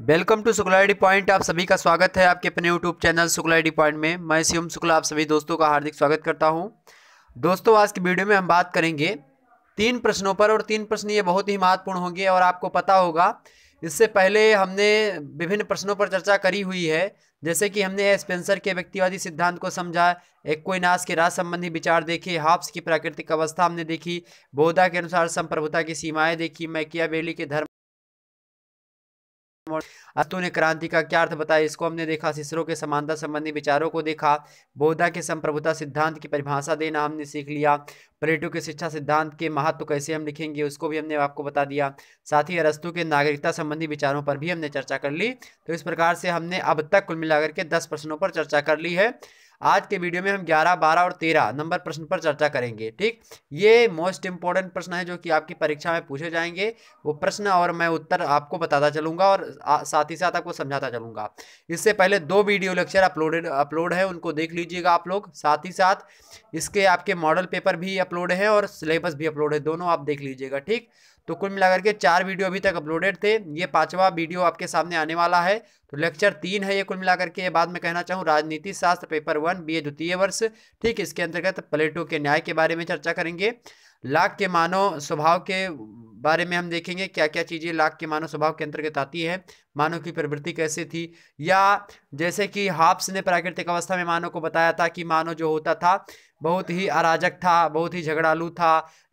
welcome to सुकुलाडी point आप सभी का स्वागत है आपके अपने यूट्यूब चैनल सुकुलाडी पॉइंट में मैं शिवम शुक्ला आप सभी दोस्तों का हार्दिक स्वागत करता हूं दोस्तों आज की वीडियो में हम बात करेंगे तीन प्रश्नों पर और तीन प्रश्न ये बहुत ही महत्वपूर्ण होंगे और आपको पता होगा इससे पहले हमने विभिन्न प्रश्नों पर चर्चा करी हुई है जैसे कि हमने स्पेंसर के व्यक्तिवादी सिद्धांत को समझा एक्विनास के राज संबंधी विचार देखे हाप्स की प्राकृतिक अवस्था हमने देखी बोधा के अनुसार संप्रभुता की सीमाएं देखी मैकिया के धर्म अस्तु ने क्रांति का क्या अर्थ बताया इसको हमने देखा सिसरो के समानता संबंधी विचारों को देखा बोधा के संप्रभुता सिद्धांत की परिभाषा देना हमने सीख लिया पर्यटु के शिक्षा सिद्धांत के महत्व तो कैसे हम लिखेंगे उसको भी हमने आपको बता दिया साथ ही अरस्तु के नागरिकता संबंधी विचारों पर भी हमने चर्चा कर ली तो इस प्रकार से हमने अब तक कुल मिलाकर के दस प्रश्नों पर चर्चा कर ली है आज के वीडियो में हम 11, 12 और 13 नंबर प्रश्न पर चर्चा करेंगे ठीक ये मोस्ट इंपॉर्टेंट प्रश्न है जो कि आपकी परीक्षा में पूछे जाएंगे वो प्रश्न और मैं उत्तर आपको बताता चलूंगा और साथ ही साथ आपको समझाता चलूंगा इससे पहले दो वीडियो लेक्चर अपलोडेड अपलोड है उनको देख लीजिएगा आप लोग साथ ही साथ इसके आपके मॉडल पेपर भी अपलोड है और सिलेबस भी अपलोड है दोनों आप देख लीजिएगा ठीक तो कुल मिलाकर के चार वीडियो अभी तक अपलोडेड थे ये पांचवा वीडियो आपके सामने आने वाला है तो लेक्चर तीन है ये कुल मिलाकर के बाद में कहना चाहूँ राजनीति शास्त्र पेपर वन बी द्वितीय वर्ष ठीक इसके अंतर्गत प्लेटो के न्याय के बारे में चर्चा करेंगे लाख के मानव स्वभाव के बारे में हम देखेंगे क्या क्या चीज़ें लाख के मानव स्वभाव के अंतर्गत आती है मानव की प्रवृत्ति कैसे थी या जैसे कि हाप्स ने प्राकृतिक अवस्था में मानव को बताया था कि मानव जो होता था बहुत ही अराजक था बहुत ही झगड़ालू था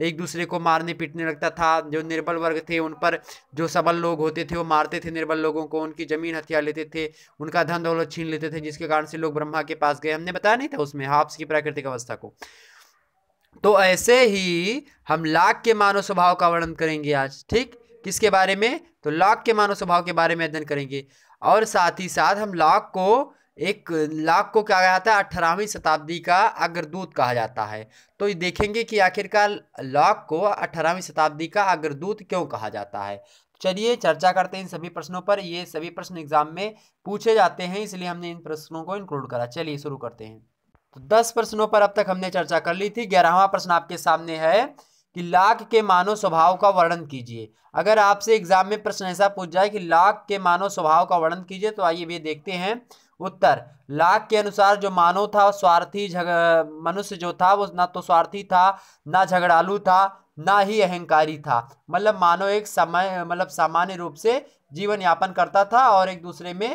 एक दूसरे को मारने पीटने लगता था जो निर्बल वर्ग थे उन पर जो सबल लोग होते थे वो मारते थे निर्बल लोगों को उनकी ज़मीन हथियार लेते थे उनका धन दौलत छीन लेते थे जिसके कारण से लोग ब्रह्मा के पास गए हमने बताया नहीं था उसमें हाप्स की प्राकृतिक अवस्था को तो ऐसे ही हम लाख के मानव स्वभाव का वर्णन करेंगे आज ठीक किसके बारे में तो लाख के मानव स्वभाव के बारे में अध्ययन करेंगे और साथ ही साथ हम लाख को एक लाख को क्या कहा जाता है अठारहवीं शताब्दी का अग्रदूत कहा जाता है तो ये देखेंगे कि आखिरकार लाख को अठारहवीं शताब्दी का अग्रदूत क्यों कहा जाता है चलिए चर्चा करते हैं इन सभी प्रश्नों पर ये सभी प्रश्न एग्जाम में पूछे जाते हैं इसलिए हमने इन प्रश्नों को इंक्लूड करा चलिए शुरू करते हैं तो दस प्रश्नों पर अब तक हमने चर्चा कर ली थी ग्यारहवा प्रश्न आपके सामने है कि लाख के मानव स्वभाव का वर्णन कीजिए अगर आपसे एग्जाम में प्रश्न ऐसा पूछ जाए कि लाख के मानव स्वभाव का वर्णन कीजिए तो आइए भी देखते हैं उत्तर लाख के अनुसार जो मानव था स्वार्थी झग मनुष्य जो था वो ना तो स्वार्थी था ना झगड़ालू था ना ही अहंकारी था मतलब मानव एक समय मतलब सामान्य रूप से जीवन यापन करता था और एक दूसरे में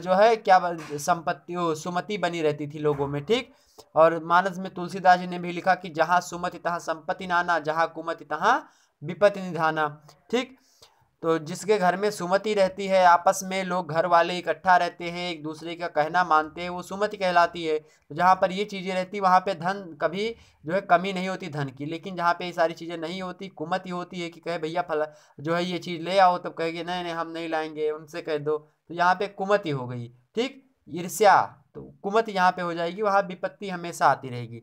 जो है क्या संपत्ति सुमति बनी रहती थी लोगों में ठीक और मानस में तुलसीदास जी ने भी लिखा कि जहाँ सुमति तहाँ संपत्ति नाना जहाँ कुमति तहाँ विपत्ति निधाना ठीक तो जिसके घर में सुमति रहती है आपस में लोग घर वाले इकट्ठा रहते हैं एक दूसरे का कहना मानते हैं वो सुमति कहलाती है तो जहाँ पर ये चीज़ें रहती वहाँ पे धन कभी जो है कमी नहीं होती धन की लेकिन जहाँ पे ये सारी चीज़ें नहीं होती कुमति होती है कि कहे भैया फला जो है ये चीज़ ले आओ तो कहेगी नहीं नहीं हम नहीं लाएंगे उनसे कह दो तो यहाँ पर कुमति हो गई ठीक ईर्ष्या तो कुमत यहाँ पर हो जाएगी वहाँ विपत्ति हमेशा आती रहेगी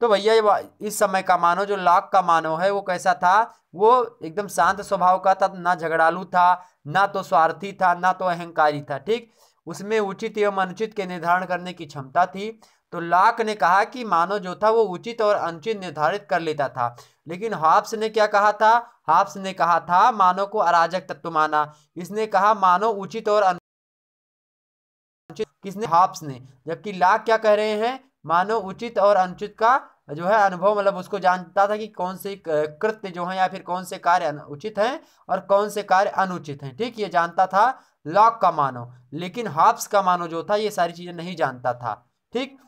तो भैया इस समय का मानव जो लाख का मानव है वो कैसा था वो एकदम शांत स्वभाव का था ना झगड़ालू था ना तो स्वार्थी था ना तो अहंकारी था ठीक उसमें उचित एवं अनुचित के निर्धारण करने की क्षमता थी तो लाक ने कहा कि मानव जो था वो उचित और अनुचित निर्धारित कर लेता था लेकिन हाप्स ने क्या कहा था हाप्स ने कहा था मानव को अराजक तत्व माना इसने कहा मानव उचित और अनुचित किसने हाप्स ने जबकि लाक क्या कह रहे हैं मानो उचित और अनुचित का जो है अनुभव मतलब उसको जानता था कि कौन से कृत्य जो है या फिर कौन से कार्य उचित हैं और कौन से कार्य अनुचित हैं ठीक ये जानता था लॉक का मानो लेकिन हाप्स का मानो जो था ये सारी चीज़ें नहीं जानता था ठीक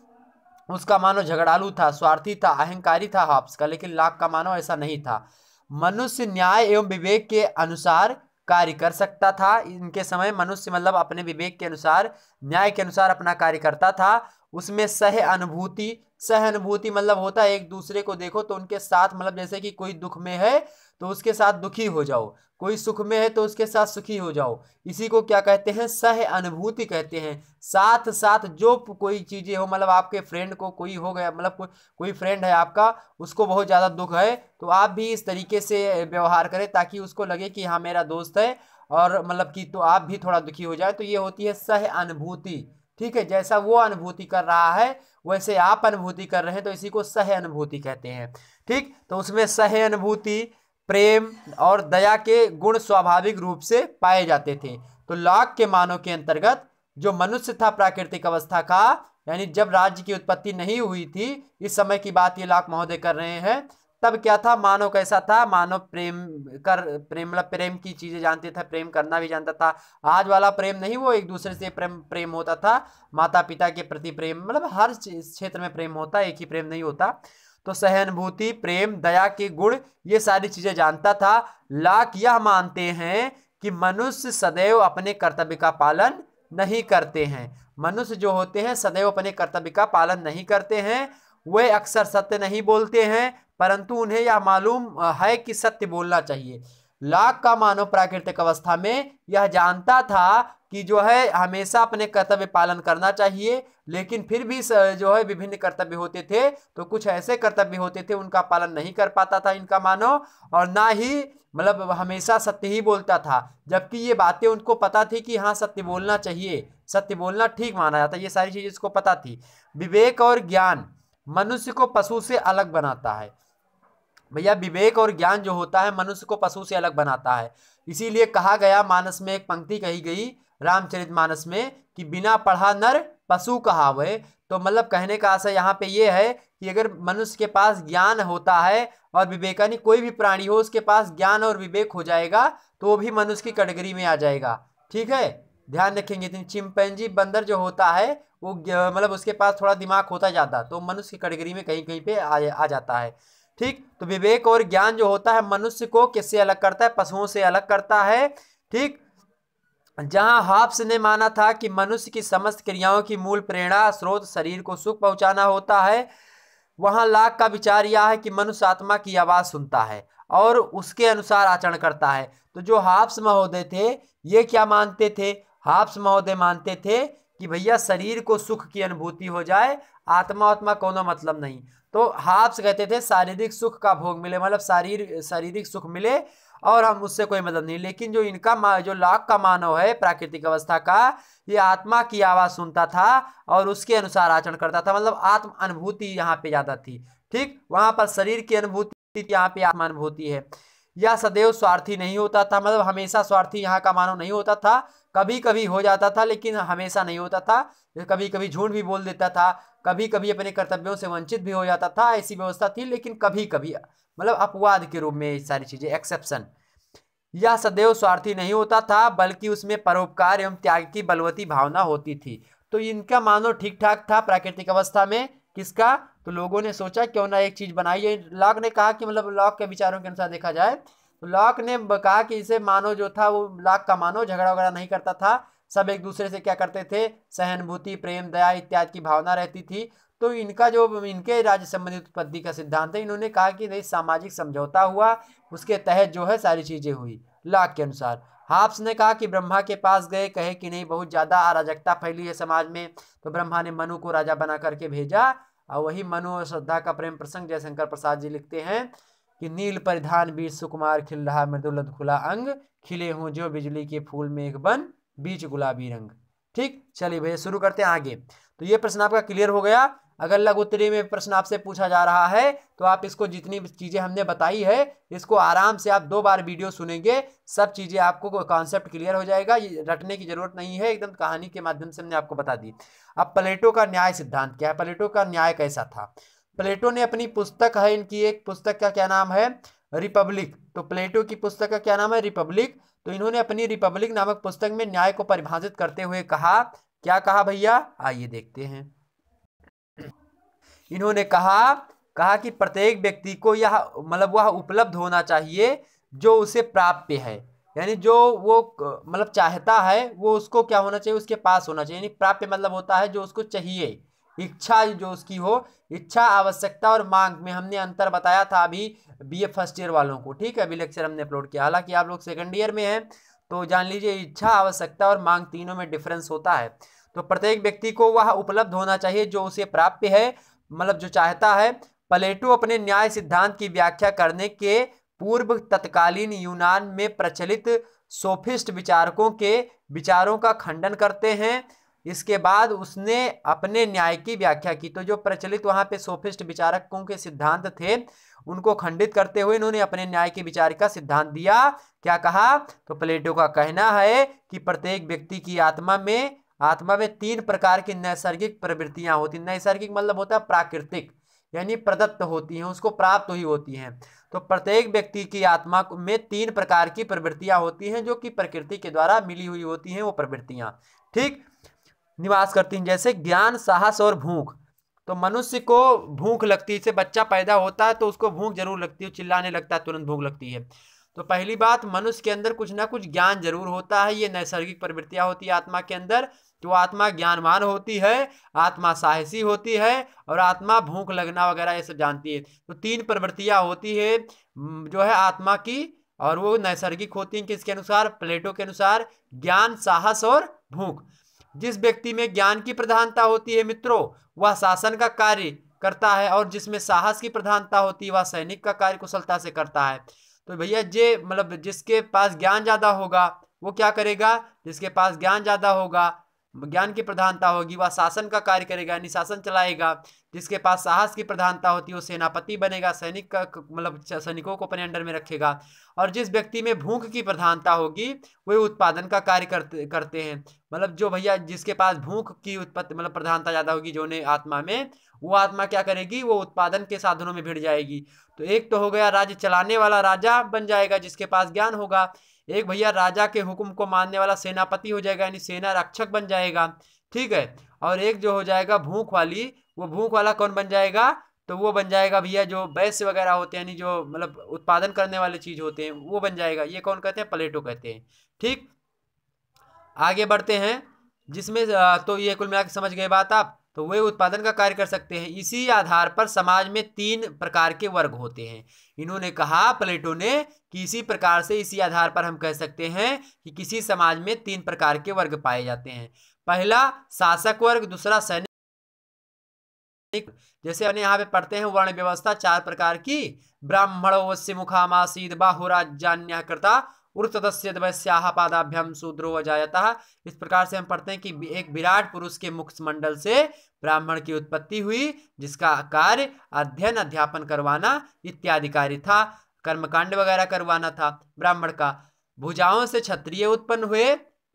उसका मानो झगड़ालू था स्वार्थी था अहंकारी था हाप्स का लेकिन लॉक का मानो ऐसा नहीं था मनुष्य न्याय एवं विवेक के अनुसार कार्य कर सकता था इनके समय मनुष्य मतलब अपने विवेक के अनुसार न्याय के अनुसार अपना कार्य करता था उसमें सह अनुभूति सह अनुभूति मतलब होता है एक दूसरे को देखो तो उनके साथ मतलब जैसे कि कोई दुख में है तो उसके साथ दुखी हो जाओ कोई सुख में है तो उसके साथ सुखी हो जाओ इसी को क्या कहते हैं सह अनुभूति कहते हैं साथ साथ जो कोई चीज़ें हो मतलब आपके फ्रेंड को कोई हो गया मतलब को, कोई फ्रेंड है आपका उसको बहुत ज़्यादा दुख है तो आप भी इस तरीके से व्यवहार करें ताकि उसको लगे कि हाँ मेरा दोस्त है और मतलब कि तो आप भी थोड़ा दुखी हो जाए तो ये होती है सह अनुभूति ठीक है जैसा वो अनुभूति कर रहा है वैसे आप अनुभूति कर रहे हैं तो इसी को सह अनुभूति कहते हैं ठीक तो उसमें सह अनुभूति प्रेम और दया के गुण स्वाभाविक रूप से पाए जाते थे तो लाख के मानव के अंतर्गत जो मनुष्य था प्राकृतिक अवस्था का यानी जब राज्य की उत्पत्ति नहीं हुई थी इस समय की बात ये लाख महोदय कर रहे हैं तब क्या था मानव कैसा था मानव प्रेम कर प्रेम मतलब प्रेम की चीज़ें जानते थे प्रेम करना भी जानता था आज वाला प्रेम नहीं वो एक दूसरे से प्रेम प्रेम होता था माता पिता के प्रति प्रेम मतलब हर क्षेत्र में प्रेम होता एक ही प्रेम नहीं होता तो सहानुभूति प्रेम दया के गुण ये सारी चीज़ें जानता था लाख यह मानते हैं कि मनुष्य सदैव अपने कर्तव्य का पालन नहीं करते हैं मनुष्य जो होते हैं सदैव अपने कर्तव्य का पालन नहीं करते हैं वे अक्सर सत्य नहीं बोलते हैं परंतु उन्हें यह मालूम है कि सत्य बोलना चाहिए लाख का मानव प्राकृतिक अवस्था में यह जानता था कि जो है हमेशा अपने कर्तव्य पालन करना चाहिए लेकिन फिर भी जो है विभिन्न कर्तव्य होते थे तो कुछ ऐसे कर्तव्य होते थे उनका पालन नहीं कर पाता था इनका मानव और ना ही मतलब हमेशा सत्य ही बोलता था जबकि ये बातें उनको पता थी कि हाँ सत्य बोलना चाहिए सत्य बोलना ठीक माना जाता ये सारी चीज़ इसको पता थी विवेक और ज्ञान मनुष्य को पशु से अलग बनाता है भैया विवेक और ज्ञान जो होता है मनुष्य को पशु से अलग बनाता है इसीलिए कहा गया मानस में एक पंक्ति कही गई रामचरित मानस में कि बिना पढ़ा नर पशु कहा वे तो मतलब कहने का असर यहाँ पे ये है कि अगर मनुष्य के पास ज्ञान होता है और विवेकानी कोई भी प्राणी हो उसके पास ज्ञान और विवेक हो जाएगा तो वो भी मनुष्य की कैटेगरी में आ जाएगा ठीक है ध्यान रखेंगे लेकिन चिंपैंजी बंदर जो होता है वो मतलब उसके पास थोड़ा दिमाग होता जाता तो मनुष्य की कैटेगरी में कहीं कहीं पे आ, आ जाता है ठीक तो विवेक और ज्ञान जो होता है मनुष्य को किससे अलग करता है पशुओं से अलग करता है ठीक जहां हाप्स ने माना था कि मनुष्य की समस्त क्रियाओं की मूल प्रेरणा स्रोत शरीर को सुख पहुंचाना होता है वहां लाख का विचार यह है कि मनुष्य आत्मा की आवाज़ सुनता है और उसके अनुसार आचरण करता है तो जो हाप्स महोदय थे ये क्या मानते थे हाप्स महोदय मानते थे कि भैया शरीर को सुख की अनुभूति हो जाए आत्मा आत्मा कोनो मतलब नहीं तो से कहते थे शारीरिक सुख का भोग मिले मतलब शारीर शारीरिक सुख मिले और हम उससे कोई मतलब नहीं लेकिन जो इनका जो लॉक का मानव है प्राकृतिक अवस्था का ये आत्मा की आवाज़ सुनता था और उसके अनुसार आचरण करता था मतलब आत्म अनुभूति यहाँ पे ज़्यादा थी ठीक वहाँ पर शरीर की अनुभूति यहाँ पे आत्मा अनुभूति है या सदैव स्वार्थी नहीं होता था मतलब हमेशा स्वार्थी यहाँ का मानव नहीं होता था कभी कभी हो जाता था लेकिन हमेशा नहीं होता था कभी कभी झूठ भी बोल देता था कभी कभी अपने कर्तव्यों से वंचित भी हो जाता था ऐसी व्यवस्था थी लेकिन कभी कभी मतलब अपवाद के रूप में ये सारी चीज़ें एक्सेप्शन यह सदैव स्वार्थी नहीं होता था बल्कि उसमें परोपकार एवं त्याग की बलवती भावना होती थी तो इनका मानो ठीक ठाक था प्राकृतिक अवस्था में किसका तो लोगों ने सोचा क्यों ना एक चीज़ बनाई है लॉक ने कहा कि मतलब लॉक के विचारों के अनुसार देखा जाए तो लॉक ने कहा कि इसे मानो जो था वो लॉक का मानो झगड़ा वगैरह नहीं करता था सब एक दूसरे से क्या करते थे सहानुभूति प्रेम दया इत्यादि की भावना रहती थी तो इनका जो इनके राज्य संबंधित उत्पत्ति का सिद्धांत है इन्होंने कहा कि नहीं सामाजिक समझौता हुआ उसके तहत जो है सारी चीज़ें हुई लाख के अनुसार हाफ्स ने कहा कि ब्रह्मा के पास गए कहे कि नहीं बहुत ज़्यादा अराजकता फैली है समाज में तो ब्रह्मा ने मनु को राजा बना करके भेजा और वही मनु और श्रद्धा का प्रेम प्रसंग जयशंकर प्रसाद जी लिखते हैं कि नील परिधान बीर सुकुमार खिल रहा मृदुलत खुला अंग खिले हों जो बिजली के फूल में एक बन बीच गुलाबी रंग ठीक चलिए भैया शुरू करते हैं आगे तो ये प्रश्न आपका क्लियर हो गया अगर उत्तरी में प्रश्न आपसे पूछा जा रहा है तो आप इसको जितनी चीज़ें हमने बताई है इसको आराम से आप दो बार वीडियो सुनेंगे सब चीज़ें आपको कॉन्सेप्ट क्लियर हो जाएगा ये रटने की जरूरत नहीं है एकदम कहानी के माध्यम से हमने आपको बता दी अब प्लेटो का न्याय सिद्धांत क्या है प्लेटो का न्याय कैसा था प्लेटो ने अपनी पुस्तक है इनकी एक पुस्तक का क्या नाम है रिपब्लिक तो प्लेटो की पुस्तक का क्या नाम है रिपब्लिक तो इन्होंने अपनी रिपब्लिक नामक पुस्तक में न्याय को परिभाषित करते हुए कहा क्या कहा भैया आइए देखते हैं इन्होंने कहा कहा कि प्रत्येक व्यक्ति को यह मतलब वह उपलब्ध होना चाहिए जो उसे प्राप्य है यानी जो वो मतलब चाहता है वो उसको क्या होना चाहिए उसके पास होना चाहिए यानी प्राप्य मतलब होता है जो उसको चाहिए इच्छा जो उसकी हो इच्छा आवश्यकता और मांग में हमने अंतर बताया था अभी बीए फर्स्ट ईयर वालों को ठीक है अभी लेक्चर हमने अपलोड किया हालांकि आप लोग सेकंड ईयर में हैं तो जान लीजिए इच्छा आवश्यकता और मांग तीनों में डिफरेंस होता है तो प्रत्येक व्यक्ति को वह उपलब्ध होना चाहिए जो उसे प्राप्य है मतलब जो चाहता है प्लेटो अपने न्याय सिद्धांत की व्याख्या करने के पूर्व तत्कालीन यूनान में प्रचलित सोफिस्ट विचारकों के विचारों का खंडन करते हैं इसके बाद उसने अपने न्याय की व्याख्या की तो जो प्रचलित वहाँ पे सोफिस्ट विचारकों के सिद्धांत थे उनको खंडित करते हुए इन्होंने अपने न्याय के विचार का सिद्धांत दिया क्या कहा तो प्लेटो का कहना है कि प्रत्येक व्यक्ति की आत्मा में आत्मा में तीन प्रकार की नैसर्गिक प्रवृत्तियां होती नैसर्गिक मतलब होता है प्राकृतिक यानी प्रदत्त होती हैं उसको प्राप्त ही होती हैं तो प्रत्येक व्यक्ति की आत्मा में तीन प्रकार की प्रवृत्तियां होती हैं जो कि प्रकृति के द्वारा मिली हुई होती हैं वो प्रवृत्तियां ठीक निवास करती हैं जैसे ज्ञान साहस और भूख तो मनुष्य को भूख लगती है जैसे बच्चा पैदा होता है तो उसको भूख जरूर लगती है चिल्लाने लगता है तुरंत भूख लगती है तो पहली बात मनुष्य के अंदर कुछ ना कुछ ज्ञान जरूर होता है ये नैसर्गिक प्रवृत्तियाँ होती है आत्मा के अंदर तो आत्मा ज्ञानवान होती है आत्मा साहसी होती है और आत्मा भूख लगना वगैरह ये सब जानती है तो तीन प्रवृत्तियाँ होती है जो है आत्मा की और वो नैसर्गिक होती हैं किसके अनुसार प्लेटो के अनुसार ज्ञान साहस और भूख जिस व्यक्ति में ज्ञान की प्रधानता होती है मित्रों वह शासन का कार्य करता है और जिसमें साहस की प्रधानता होती है वह सैनिक का कार्य कुशलता से करता है तो भैया जे मतलब जिसके पास ज्ञान ज़्यादा होगा वो क्या करेगा जिसके पास ज्ञान ज़्यादा होगा ज्ञान की प्रधानता होगी वह शासन का कार्य करेगा यानी शासन चलाएगा जिसके पास साहस की प्रधानता होती है वो सेनापति बनेगा सैनिक का मतलब सैनिकों को अपने अंडर में रखेगा और जिस व्यक्ति में भूख की प्रधानता होगी वे उत्पादन का कार्य करते करते हैं मतलब जो भैया जिसके पास भूख की उत्पत्ति मतलब प्रधानता ज़्यादा होगी जो ने आत्मा में वो आत्मा क्या करेगी वो उत्पादन के साधनों में भिड़ जाएगी तो एक तो हो गया राज्य चलाने वाला राजा बन जाएगा जिसके पास ज्ञान होगा एक भैया राजा के हुक्म को मानने वाला सेनापति हो जाएगा यानी सेना रक्षक बन जाएगा ठीक है और एक जो हो जाएगा भूख वाली वो भूख वाला कौन बन जाएगा तो वो बन जाएगा भैया जो बैस वगैरह होते हैं यानी जो मतलब उत्पादन करने वाले चीज होते हैं वो बन जाएगा ये कौन कहते हैं प्लेटो कहते हैं ठीक आगे बढ़ते हैं जिसमें तो ये कुल मिला समझ गए बात आप तो वे उत्पादन का कार्य कर सकते हैं इसी आधार पर समाज में तीन प्रकार के वर्ग होते हैं इन्होंने कहा प्लेटो ने कि इसी प्रकार से इसी आधार पर हम कह सकते हैं कि किसी समाज में तीन प्रकार के वर्ग पाए जाते हैं पहला शासक वर्ग दूसरा सैनिक जैसे अपने यहाँ पे पढ़ते हैं वर्ण व्यवस्था चार प्रकार की ब्राह्मण वस्य मुखामासीद बाहुराजान्यकर्ता उर्तदस्य तपस्या पादाभ्याम शूद्रो अजायता इस प्रकार से हम पढ़ते हैं कि एक विराट पुरुष के मंडल से ब्राह्मण की उत्पत्ति हुई जिसका कार्य अध्ययन अध्यापन करवाना इत्यादि कार्य था कर्मकांड वगैरह करवाना था ब्राह्मण का भुजाओं से क्षत्रिय उत्पन्न हुए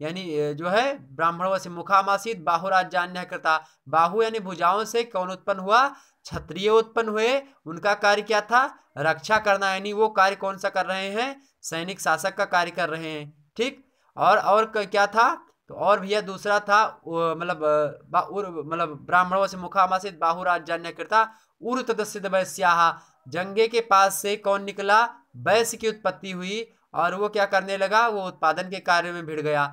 यानी जो है ब्राह्मणों से मुखामासित बाहुराजान्य करता बाहु यानी भुजाओं से कौन उत्पन्न हुआ क्षत्रिय उत्पन्न हुए उनका कार्य क्या था रक्षा करना यानी वो कार्य कौन सा कर रहे हैं सैनिक शासक का कार्य कर रहे हैं ठीक और और क्या था तो और भैया दूसरा था मतलब मतलब ब्राह्मणों से मुखामासित बाहुराज करता उर तदस्य वैश्या जंगे के पास से कौन निकला वैश्य की उत्पत्ति हुई और वो क्या करने लगा वो उत्पादन के कार्य में भिड़ गया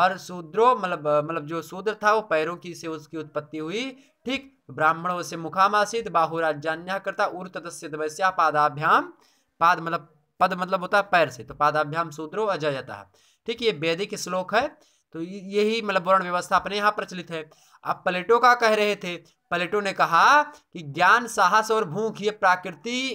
और शूद्रो मतलब मतलब जो शूद्र था वो पैरों की से उसकी उत्पत्ति हुई ठीक ब्राह्मण से मुखामासित बाहुराजान्या करता उर तदस्य तवस्या पादाभ्याम पाद मतलब पद मतलब होता है पैर से तो पादाभ्याम शूद्रो अजयता ठीक ये वैदिक श्लोक है तो यही मतलब वर्ण व्यवस्था अपने यहाँ प्रचलित है अब प्लेटो का कह रहे थे प्लेटो ने कहा कि ज्ञान साहस और भूख ये प्राकृति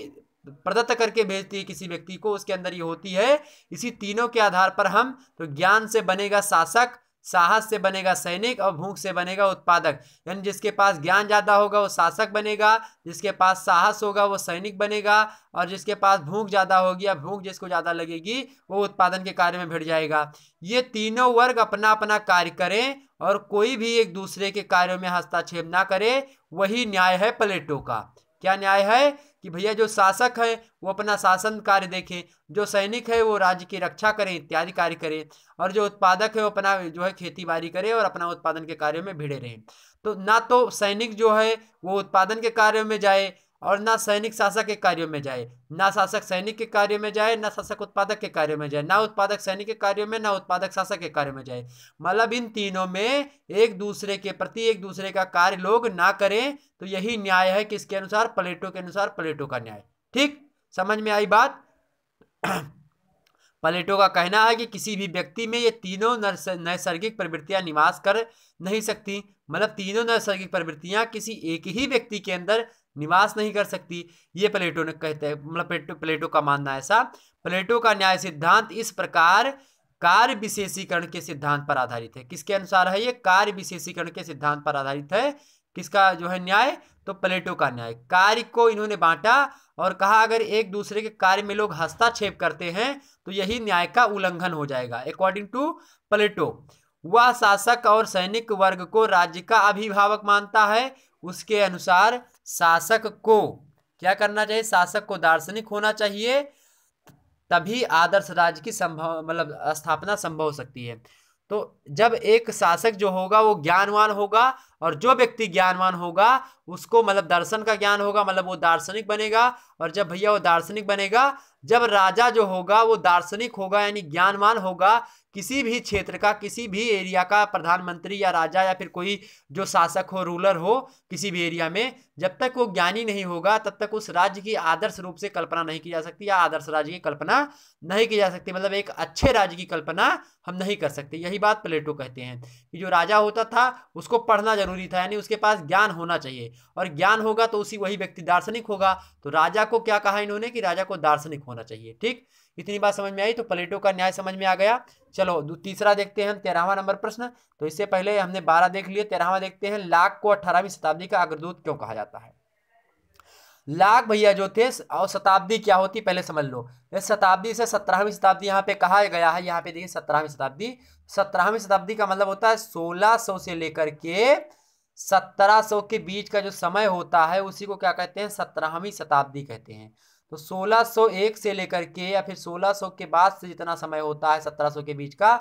प्रदत्त करके भेजती है किसी व्यक्ति को उसके अंदर ये होती है इसी तीनों के आधार पर हम तो ज्ञान से बनेगा शासक साहस से बनेगा सैनिक और भूख से बनेगा उत्पादक यानी जिसके पास ज्ञान ज़्यादा होगा वो शासक बनेगा जिसके पास साहस होगा वो सैनिक बनेगा और जिसके पास भूख ज़्यादा होगी या भूख जिसको ज़्यादा लगेगी वो उत्पादन के कार्य में भिड़ जाएगा ये तीनों वर्ग अपना अपना कार्य करें और कोई भी एक दूसरे के कार्यों में हस्ताक्षेप ना करे वही न्याय है प्लेटो का क्या न्याय है कि भैया जो शासक है वो अपना शासन कार्य देखें जो सैनिक है वो राज्य की रक्षा करें इत्यादि कार्य करें और जो उत्पादक है वो अपना जो है खेती बाड़ी करें और अपना उत्पादन के कार्यों में भिड़े रहें तो ना तो सैनिक जो है वो उत्पादन के कार्यों में जाए और ना सैनिक शासक के कार्यों में जाए ना शासक सैनिक के कार्यों में जाए ना शासक उत्पादक के कार्य में जाए ना उत्पादक सैनिक के कार्यों में ना उत्पादक शासक के कार्य में जाए मतलब इन तीनों में एक दूसरे के प्रति एक दूसरे का कार्य लोग ना करें तो यही न्याय है किसके अनुसार प्लेटो के अनुसार प्लेटो का न्याय ठीक समझ में आई बात पलेटो का कहना है कि किसी भी व्यक्ति में ये तीनों नैसर्गिक प्रवृत्तियां निवास कर नहीं सकती मतलब तीनों नैसर्गिक प्रवृत्तियां किसी एक ही व्यक्ति के अंदर निवास नहीं कर सकती ये प्लेटो ने कहते हैं मतलब प्लेटो का मानना ऐसा प्लेटो का न्याय सिद्धांत इस प्रकार कार्य विशेषीकरण के सिद्धांत पर आधारित है किसके अनुसार है ये कार्य विशेषीकरण के सिद्धांत पर आधारित है किसका जो है न्याय तो प्लेटो का न्याय कार्य को इन्होंने बांटा और कहा अगर एक दूसरे के कार्य में लोग हस्ताक्षेप करते हैं तो यही न्याय का उल्लंघन हो जाएगा अकॉर्डिंग टू प्लेटो वह शासक और सैनिक वर्ग को राज्य का अभिभावक मानता है उसके अनुसार शासक को क्या करना चाहिए शासक को दार्शनिक होना चाहिए तभी आदर्श राज्य की संभव मतलब स्थापना संभव हो सकती है तो जब एक शासक जो होगा वो ज्ञानवान होगा और जो व्यक्ति ज्ञानवान होगा उसको मतलब दर्शन का ज्ञान होगा मतलब वो दार्शनिक बनेगा और जब भैया वो दार्शनिक बनेगा जब राजा जो होगा वो दार्शनिक होगा यानी ज्ञानवान होगा किसी भी क्षेत्र का किसी भी एरिया का प्रधानमंत्री या राजा या फिर कोई जो शासक हो रूलर हो किसी भी एरिया में जब तक वो ज्ञानी नहीं होगा तब तक उस राज्य की आदर्श रूप से कल्पना नहीं की जा सकती या आदर्श राज्य की कल्पना नहीं की जा सकती मतलब एक अच्छे राज्य की कल्पना हम नहीं कर सकते यही बात प्लेटो कहते हैं कि जो राजा होता था उसको पढ़ना जरूरी था यानी उसके पास ज्ञान होना चाहिए और ज्ञान होगा तो उसी वही व्यक्ति दार्शनिक होगा तो राजा को क्या कहा इन्होंने कि राजा को दार्शनिक होना चाहिए ठीक इतनी बात समझ में आई तो प्लेटो का न्याय समझ में आ गया चलो तीसरा देखते हैं हम तेरहवा नंबर प्रश्न तो इससे पहले हमने बारह देख लिया तेरहवा देखते हैं लाख को अठारहवीं शताब्दी का अग्रदूत क्यों कहा जाता है लाख भैया जो थे और शताब्दी क्या होती पहले समझ लो इस शताब्दी से सत्रहवीं शताब्दी यहाँ पे कहा गया है यहाँ पे देखिए सत्रहवीं शताब्दी सत्रहवीं शताब्दी का मतलब होता है सोलह सौ से लेकर के सत्रह सौ के बीच का जो समय होता है उसी को क्या कहते हैं सत्रहवीं शताब्दी कहते हैं तो 1601 से लेकर के या फिर 1600 के बाद से जितना समय होता है 1700 के बीच का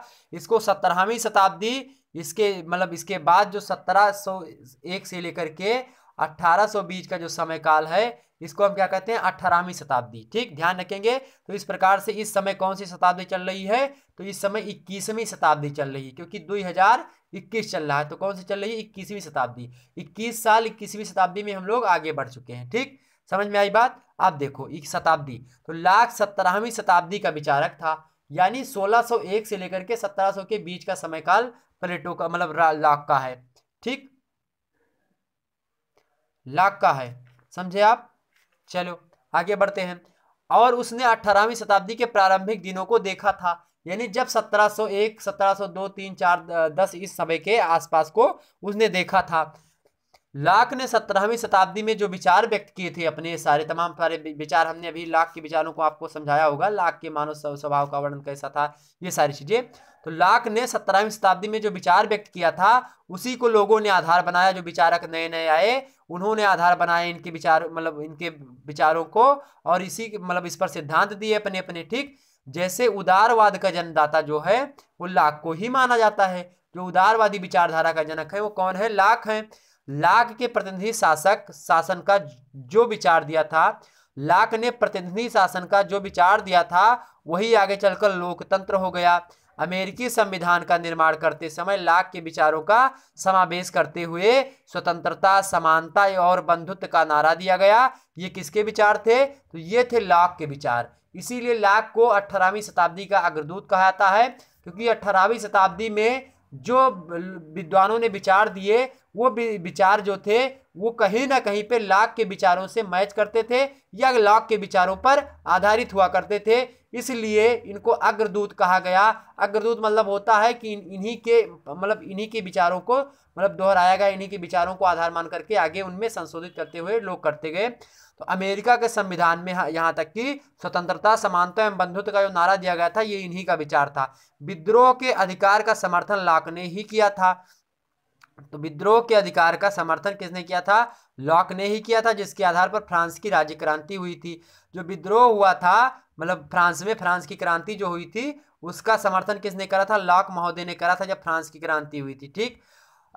इसको सत्रहवीं शताब्दी इसके मतलब इसके बाद जो 1701 से लेकर के 1800 बीच का जो समय काल है इसको हम क्या कहते हैं अठारहवीं शताब्दी ठीक ध्यान रखेंगे तो इस प्रकार से इस समय कौन सी शताब्दी चल रही है तो इस समय इक्कीसवीं शताब्दी चल रही है क्योंकि दो इक्कीस चल रहा है तो कौन सी चल रही है इक्कीसवीं शताब्दी इक्कीस साल इक्कीसवीं शताब्दी में हम लोग आगे बढ़ चुके हैं ठीक समझ में आई बात आप देखो एक शताब्दी तो लाख सत्रहवीं शताब्दी का विचारक था यानी 1601 से लेकर के 1700 के बीच का समय काल प्लेटो का मतलब लाख का है ठीक लाख का है समझे आप चलो आगे बढ़ते हैं और उसने अठारहवीं शताब्दी के प्रारंभिक दिनों को देखा था यानी जब 1701, 1702, 3, 4, 10 इस समय के आसपास को उसने देखा था लाख ने सत्रहवीं शताब्दी में जो विचार व्यक्त किए थे अपने सारे तमाम सारे विचार हमने अभी लाख के विचारों को आपको समझाया होगा लाख के मानव स्वभाव का वर्णन कैसा था ये सारी चीजें तो लाख ने सत्रहवीं शताब्दी में जो विचार व्यक्त किया था उसी को लोगों ने आधार बनाया जो विचारक नए नए आए उन्होंने आधार बनाए इनके विचार मतलब इनके विचारों को और इसी मतलब इस पर सिद्धांत दिए अपने अपने ठीक जैसे उदारवाद का जन्मदाता जो है वो लाख को ही माना जाता है जो उदारवादी विचारधारा का जनक है वो कौन है लाख है लाक के प्रतिनिधि शासक शासन का जो विचार दिया था लाक ने प्रतिनिधि शासन का जो विचार दिया था वही आगे चलकर लोकतंत्र हो गया अमेरिकी संविधान का निर्माण करते समय लाख के विचारों का समावेश करते हुए स्वतंत्रता समानता और बंधुत्व का नारा दिया गया ये किसके विचार थे तो ये थे लाख के विचार इसीलिए लाख को अठारहवीं शताब्दी का अग्रदूत कहा जाता है क्योंकि अठारहवीं शताब्दी में जो विद्वानों ने विचार दिए वो विचार जो थे वो कहीं ना कहीं पे लाख के विचारों से मैच करते थे या लाख के विचारों पर आधारित हुआ करते थे इसलिए इनको अग्रदूत कहा गया अग्रदूत मतलब होता है कि इन्हीं के मतलब इन्हीं के विचारों को मतलब दोहराया गया इन्हीं के विचारों को आधार मान करके आगे उनमें संशोधित करते हुए लोग करते गए तो अमेरिका के संविधान में यहाँ तक कि स्वतंत्रता समानता एवं बंधुत्व का जो नारा दिया गया था ये इन्हीं का विचार था विद्रोह के अधिकार का समर्थन लाक ने ही किया था तो विद्रोह के अधिकार का समर्थन किसने किया था लॉक ने ही किया था जिसके आधार पर फ्रांस की राज्य क्रांति हुई थी जो विद्रोह हुआ था मतलब फ्रांस में फ्रांस की क्रांति जो हुई थी उसका समर्थन किसने करा था लॉक महोदय ने करा था जब फ्रांस की क्रांति हुई थी ठीक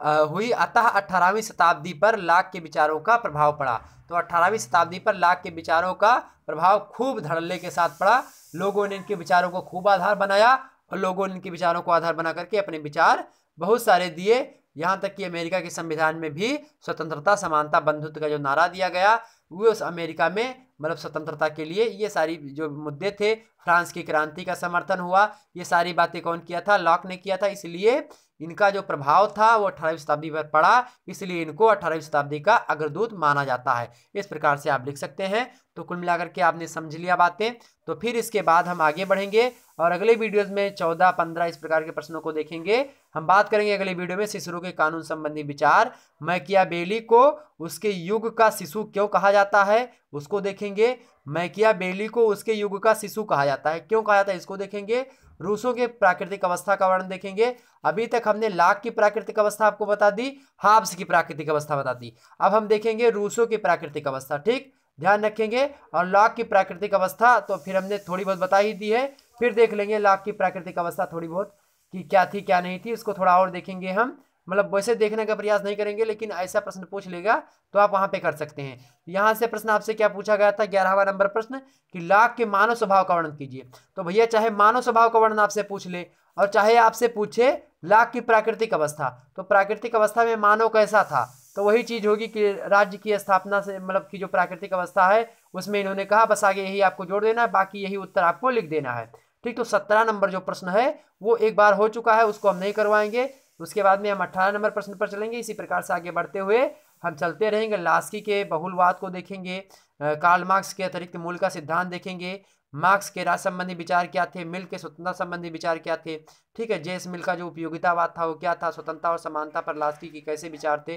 आ, हुई अतः अठारहवीं शताब्दी पर लाख के विचारों का प्रभाव पड़ा तो अठारहवीं शताब्दी पर लाख के विचारों का प्रभाव खूब धड़ल्ले के साथ पड़ा लोगों ने इनके विचारों को खूब आधार बनाया और लोगों ने इनके विचारों को आधार बना करके अपने विचार बहुत सारे दिए यहाँ तक कि अमेरिका के संविधान में भी स्वतंत्रता समानता बंधुत्व का जो नारा दिया गया वो उस अमेरिका में मतलब स्वतंत्रता के लिए ये सारी जो मुद्दे थे फ्रांस की क्रांति का समर्थन हुआ ये सारी बातें कौन किया था लॉक ने किया था इसलिए इनका जो प्रभाव था वो अठारहवीं शताब्दी पर पड़ा इसलिए इनको अठारहवीं शताब्दी का अग्रदूत माना जाता है इस प्रकार से आप लिख सकते हैं तो कुल मिलाकर के आपने समझ लिया बातें तो फिर इसके बाद हम आगे बढ़ेंगे और अगले वीडियोज़ में चौदह पंद्रह इस प्रकार के प्रश्नों को देखेंगे हम बात करेंगे अगले वीडियो में शिशुओं के कानून संबंधी विचार मैकिया बेली को उसके युग का शिशु क्यों कहा जाता है उसको देखेंगे मैकिया बेली को उसके युग का शिशु कहा जाता है क्यों कहा जाता है इसको देखेंगे रूसों के प्राकृतिक अवस्था का वर्णन देखेंगे अभी तक हमने लाख की प्राकृतिक अवस्था आपको बता दी हाब्स की प्राकृतिक अवस्था बता दी अब हम देखेंगे रूसों की प्राकृतिक अवस्था ठीक ध्यान रखेंगे और लाख की प्राकृतिक अवस्था तो फिर हमने थोड़ी बहुत बता ही दी है फिर देख लेंगे लाख की प्राकृतिक अवस्था थोड़ी बहुत कि क्या थी क्या नहीं थी उसको थोड़ा और देखेंगे हम मतलब वैसे देखने का प्रयास नहीं करेंगे लेकिन ऐसा प्रश्न पूछ लेगा तो आप वहां पे कर सकते हैं यहाँ से प्रश्न आपसे क्या पूछा गया था ग्यारहवा नंबर प्रश्न कि लाख के मानव स्वभाव का वर्णन कीजिए तो भैया चाहे मानव स्वभाव का वर्णन आपसे पूछ ले और चाहे आपसे पूछे लाख की प्राकृतिक अवस्था तो प्राकृतिक अवस्था में मानव कैसा था तो वही चीज होगी कि राज्य की स्थापना से मतलब की जो प्राकृतिक अवस्था है उसमें इन्होंने कहा बस आगे यही आपको जोड़ देना है बाकी यही उत्तर आपको लिख देना है ठीक तो सत्रह नंबर जो प्रश्न है वो एक बार हो चुका है उसको हम नहीं करवाएंगे उसके बाद में हम अट्ठारह नंबर प्रश्न पर चलेंगे इसी प्रकार से आगे बढ़ते हुए हम चलते रहेंगे लास्की के बहुलवाद को देखेंगे कार्ल मार्क्स के अतिरिक्त मूल का सिद्धांत देखेंगे मार्क्स के राज संबंधी विचार क्या थे मिल के स्वतंत्रता संबंधी विचार क्या थे ठीक है जेस मिल का जो उपयोगितावाद था वो क्या था स्वतंत्रता और समानता पर लास्की के कैसे विचार थे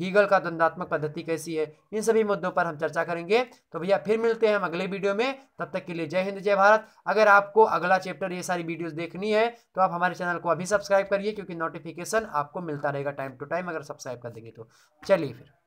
हीगल का द्वंदात्मक पद्धति कैसी है इन सभी मुद्दों पर हम चर्चा करेंगे तो भैया फिर मिलते हैं हम अगले वीडियो में तब तक के लिए जय हिंद जय भारत अगर आपको अगला चैप्टर ये सारी वीडियोज़ देखनी है तो आप हमारे चैनल को अभी सब्सक्राइब करिए क्योंकि नोटिफिकेशन आपको मिलता रहेगा टाइम टू टाइम अगर सब्सक्राइब कर देंगे तो चलिए फिर